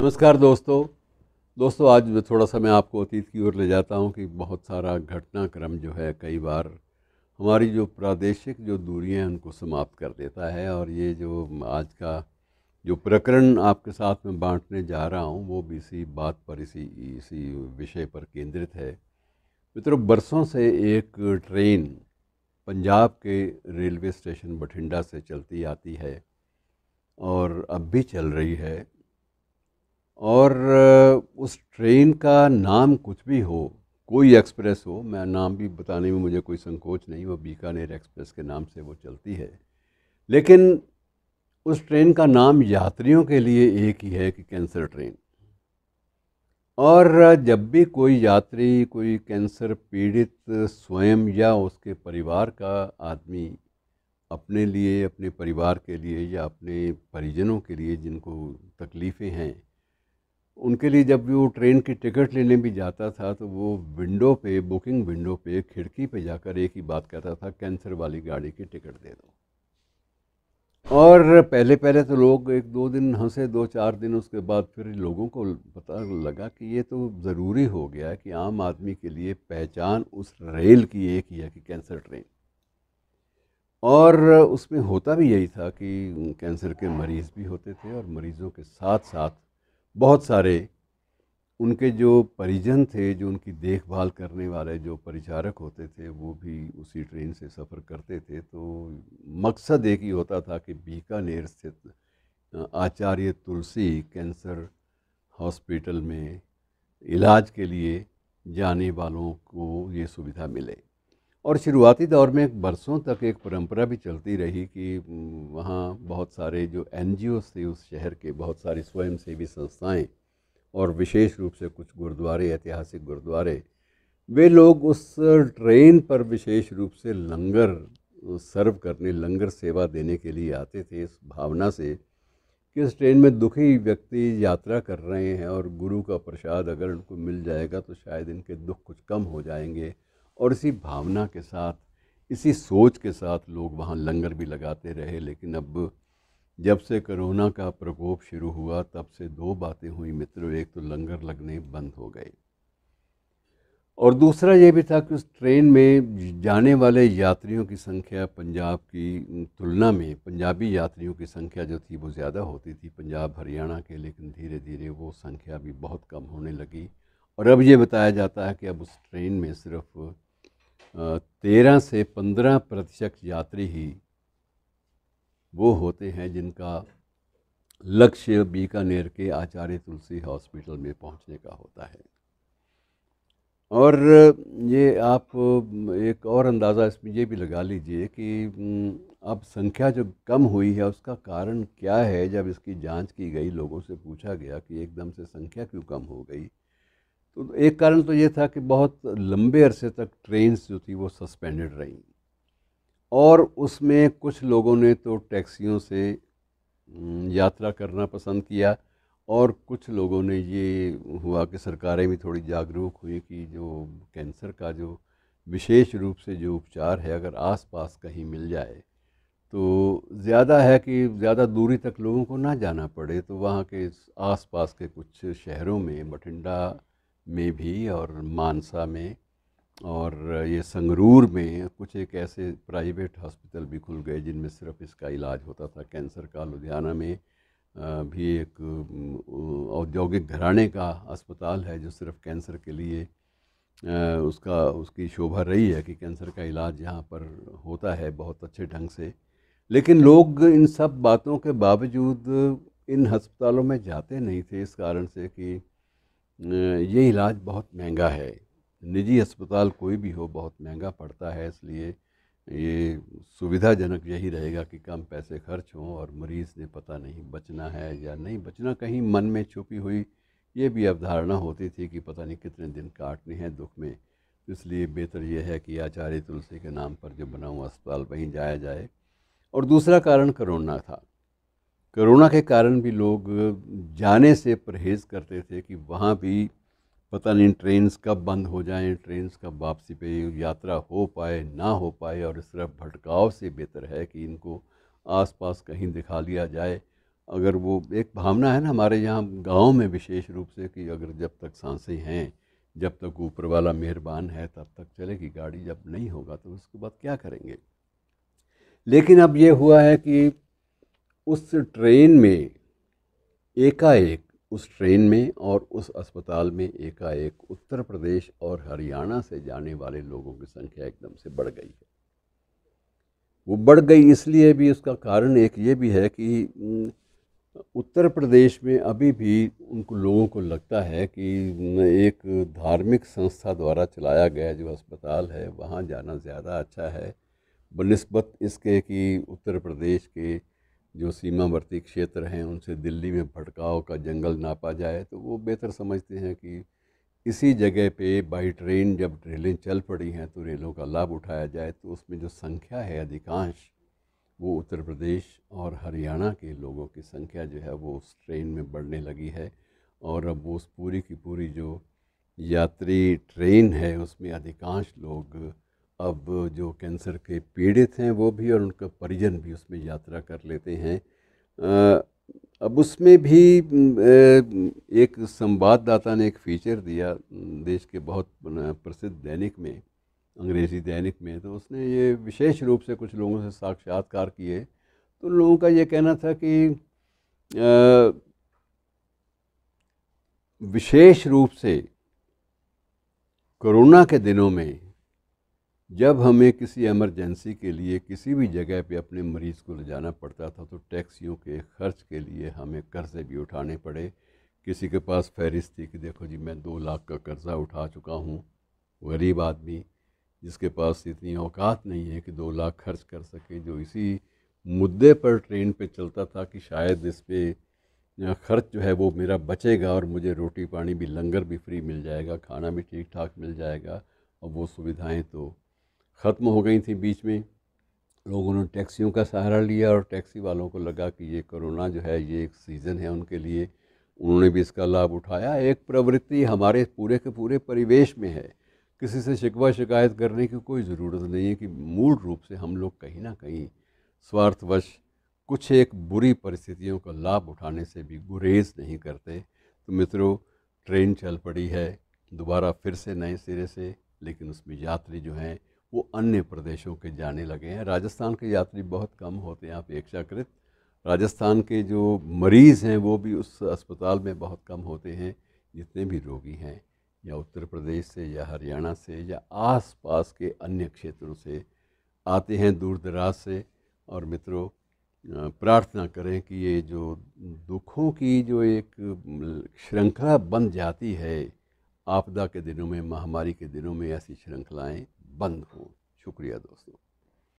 नमस्कार दोस्तों दोस्तों आज मैं थोड़ा सा मैं आपको अतीत की ओर ले जाता हूँ कि बहुत सारा घटनाक्रम जो है कई बार हमारी जो प्रादेशिक जो दूरियाँ हैं उनको समाप्त कर देता है और ये जो आज का जो प्रकरण आपके साथ में बांटने जा रहा हूँ वो भी इसी बात पर इसी इसी विषय पर केंद्रित है मित्रों बरसों से एक ट्रेन पंजाब के रेलवे स्टेशन बठिंडा से चलती आती है और अब भी चल रही है और उस ट्रेन का नाम कुछ भी हो कोई एक्सप्रेस हो मैं नाम भी बताने में मुझे कोई संकोच नहीं वो बीकानेर एक्सप्रेस के नाम से वो चलती है लेकिन उस ट्रेन का नाम यात्रियों के लिए एक ही है कि कैंसर ट्रेन और जब भी कोई यात्री कोई कैंसर पीड़ित स्वयं या उसके परिवार का आदमी अपने लिए अपने परिवार के लिए या अपने परिजनों के लिए जिनको तकलीफ़ें हैं उनके लिए जब भी वो ट्रेन की टिकट लेने भी जाता था तो वो विंडो पे बुकिंग विंडो पे खिड़की पे जाकर एक ही बात कहता था कैंसर वाली गाड़ी की टिकट दे दो और पहले पहले तो लोग एक दो दिन हंसे दो चार दिन उसके बाद फिर लोगों को पता लगा कि ये तो ज़रूरी हो गया कि आम आदमी के लिए पहचान उस रेल की एक ही है कि कैंसर ट्रेन और उसमें होता भी यही था कि कैंसर के मरीज़ भी होते थे और मरीज़ों के साथ साथ बहुत सारे उनके जो परिजन थे जो उनकी देखभाल करने वाले जो परिचारक होते थे वो भी उसी ट्रेन से सफ़र करते थे तो मकसद एक ही होता था कि बीकानेर स्थित आचार्य तुलसी कैंसर हॉस्पिटल में इलाज के लिए जाने वालों को ये सुविधा मिले और शुरुआती दौर में बरसों तक एक परंपरा भी चलती रही कि वहाँ बहुत सारे जो एन थे उस शहर के बहुत सारी स्वयंसेवी संस्थाएं और विशेष रूप से कुछ गुरुद्वारे ऐतिहासिक गुरुद्वारे वे लोग उस ट्रेन पर विशेष रूप से लंगर सर्व करने लंगर सेवा देने के लिए आते थे इस भावना से कि इस ट्रेन में दुखी व्यक्ति यात्रा कर रहे हैं और गुरु का प्रसाद अगर उनको मिल जाएगा तो शायद इनके दुख कुछ कम हो जाएंगे और इसी भावना के साथ इसी सोच के साथ लोग वहाँ लंगर भी लगाते रहे लेकिन अब जब से कोरोना का प्रकोप शुरू हुआ तब से दो बातें हुई मित्रों एक तो लंगर लगने बंद हो गए और दूसरा ये भी था कि उस ट्रेन में जाने वाले यात्रियों की संख्या पंजाब की तुलना में पंजाबी यात्रियों की संख्या जो थी वो ज़्यादा होती थी पंजाब हरियाणा के लेकिन धीरे धीरे वो संख्या भी बहुत कम होने लगी और अब ये बताया जाता है कि अब उस ट्रेन में सिर्फ़ तेरह से पंद्रह प्रतिशत यात्री ही वो होते हैं जिनका लक्ष्य बीकानेर के आचार्य तुलसी हॉस्पिटल में पहुंचने का होता है और ये आप एक और अंदाज़ा इसमें ये भी लगा लीजिए कि अब संख्या जो कम हुई है उसका कारण क्या है जब इसकी जांच की गई लोगों से पूछा गया कि एकदम से संख्या क्यों कम हो गई तो एक कारण तो ये था कि बहुत लंबे अरसे तक ट्रेन्स जो थी वो सस्पेंडेड रहीं और उसमें कुछ लोगों ने तो टैक्सियों से यात्रा करना पसंद किया और कुछ लोगों ने ये हुआ कि सरकारें भी थोड़ी जागरूक हुई कि जो कैंसर का जो विशेष रूप से जो उपचार है अगर आसपास कहीं मिल जाए तो ज़्यादा है कि ज़्यादा दूरी तक लोगों को ना जाना पड़े तो वहाँ के आसपास के कुछ शहरों में बठिंडा में भी और मानसा में और ये संगरूर में कुछ एक ऐसे प्राइवेट हॉस्पिटल भी खुल गए जिनमें सिर्फ इसका इलाज होता था कैंसर का लुधियाना में भी एक औद्योगिक घराने का अस्पताल है जो सिर्फ कैंसर के लिए उसका उसकी शोभा रही है कि कैंसर का इलाज यहाँ पर होता है बहुत अच्छे ढंग से लेकिन लोग इन सब बातों के बावजूद इन अस्पतालों में जाते नहीं थे इस कारण से कि ये इलाज बहुत महंगा है निजी अस्पताल कोई भी हो बहुत महंगा पड़ता है इसलिए ये सुविधाजनक यही रहेगा कि कम पैसे खर्च हों और मरीज़ ने पता नहीं बचना है या नहीं बचना कहीं मन में छुपी हुई ये भी अवधारणा होती थी कि पता नहीं कितने दिन काटने हैं दुख में इसलिए बेहतर यह है कि आचार्य तुलसी के नाम पर जो बना हुआ अस्पताल वहीं जाया जाए और दूसरा कारण करोना था कोरोना के कारण भी लोग जाने से परहेज़ करते थे कि वहाँ भी पता नहीं ट्रेन्स कब बंद हो जाएं ट्रेन्स कब वापसी पे यात्रा हो पाए ना हो पाए और इस तरह भटकाव से बेहतर है कि इनको आसपास कहीं दिखा लिया जाए अगर वो एक भावना है ना हमारे यहाँ गांव में विशेष रूप से कि अगर जब तक सांसें हैं जब तक ऊपर वाला मेहरबान है तब तक चलेगी गाड़ी जब नहीं होगा तो उसके बाद क्या करेंगे लेकिन अब ये हुआ है कि उस ट्रेन में एकाएक उस ट्रेन में और उस अस्पताल में एकाएक उत्तर प्रदेश और हरियाणा से जाने वाले लोगों की संख्या एकदम से बढ़ गई है वो बढ़ गई इसलिए भी उसका कारण एक ये भी है कि उत्तर प्रदेश में अभी भी उनको लोगों को लगता है कि एक धार्मिक संस्था द्वारा चलाया गया जो अस्पताल है वहाँ जाना ज़्यादा अच्छा है बनस्बत इसके कि उत्तर प्रदेश के जो सीमावर्ती क्षेत्र हैं उनसे दिल्ली में भटकाव का जंगल नापा जाए तो वो बेहतर समझते हैं कि इसी जगह पे बाई ट्रेन जब रेलें चल पड़ी हैं तो रेलों का लाभ उठाया जाए तो उसमें जो संख्या है अधिकांश वो उत्तर प्रदेश और हरियाणा के लोगों की संख्या जो है वो उस ट्रेन में बढ़ने लगी है और अब वो उस पूरी की पूरी जो यात्री ट्रेन है उसमें अधिकांश लोग अब जो कैंसर के पीड़ित हैं वो भी और उनका परिजन भी उसमें यात्रा कर लेते हैं अब उसमें भी एक संवाददाता ने एक फीचर दिया देश के बहुत प्रसिद्ध दैनिक में अंग्रेज़ी दैनिक में तो उसने ये विशेष रूप से कुछ लोगों से साक्षात्कार किए तो उन लोगों का ये कहना था कि विशेष रूप से कोरोना के दिनों में जब हमें किसी एमरजेंसी के लिए किसी भी जगह पे अपने मरीज़ को ले जाना पड़ता था तो टैक्सियों के खर्च के लिए हमें कर्ज़े भी उठाने पड़े किसी के पास फहरिस्त थी कि देखो जी मैं दो लाख का कर्ज़ा उठा चुका हूँ गरीब आदमी जिसके पास इतनी औकात नहीं है कि दो लाख खर्च कर सके जो इसी मुद्दे पर ट्रेन पे चलता था कि शायद इस पर खर्च जो है वो मेरा बचेगा और मुझे रोटी पानी भी लंगर भी फ्री मिल जाएगा खाना भी ठीक ठाक मिल जाएगा और वो सुविधाएं तो ख़त्म हो गई थी बीच में लोगों ने टैक्सियों का सहारा लिया और टैक्सी वालों को लगा कि ये कोरोना जो है ये एक सीज़न है उनके लिए उन्होंने भी इसका लाभ उठाया एक प्रवृत्ति हमारे पूरे के पूरे परिवेश में है किसी से शिकवा शिकायत करने की कोई ज़रूरत नहीं है कि मूल रूप से हम लोग कहीं ना कहीं स्वार्थवश कुछ एक बुरी परिस्थितियों का लाभ उठाने से भी गुरेज नहीं करते तो मित्रों ट्रेन चल पड़ी है दोबारा फिर से नए सिरे से लेकिन उसमें यात्री जो हैं वो अन्य प्रदेशों के जाने लगे हैं राजस्थान के यात्री बहुत कम होते हैं अपेक्षाकृत राजस्थान के जो मरीज़ हैं वो भी उस अस्पताल में बहुत कम होते हैं जितने भी रोगी हैं या उत्तर प्रदेश से या हरियाणा से या आसपास के अन्य क्षेत्रों से आते हैं दूर दराज से और मित्रों प्रार्थना करें कि ये जो दुखों की जो एक श्रृंखला बन जाती है आपदा के दिनों में महामारी के दिनों में ऐसी श्रृंखलाएँ बंद हो शुक्रिया दोस्तों